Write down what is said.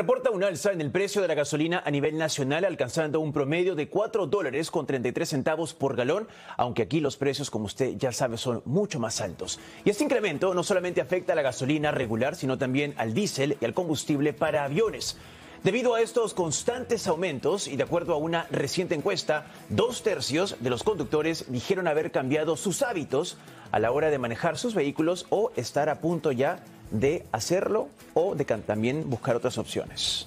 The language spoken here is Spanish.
reporta un alza en el precio de la gasolina a nivel nacional, alcanzando un promedio de cuatro dólares con centavos por galón, aunque aquí los precios, como usted ya sabe, son mucho más altos. Y este incremento no solamente afecta a la gasolina regular, sino también al diésel y al combustible para aviones. Debido a estos constantes aumentos y de acuerdo a una reciente encuesta, dos tercios de los conductores dijeron haber cambiado sus hábitos a la hora de manejar sus vehículos o estar a punto ya de hacerlo o de también buscar otras opciones.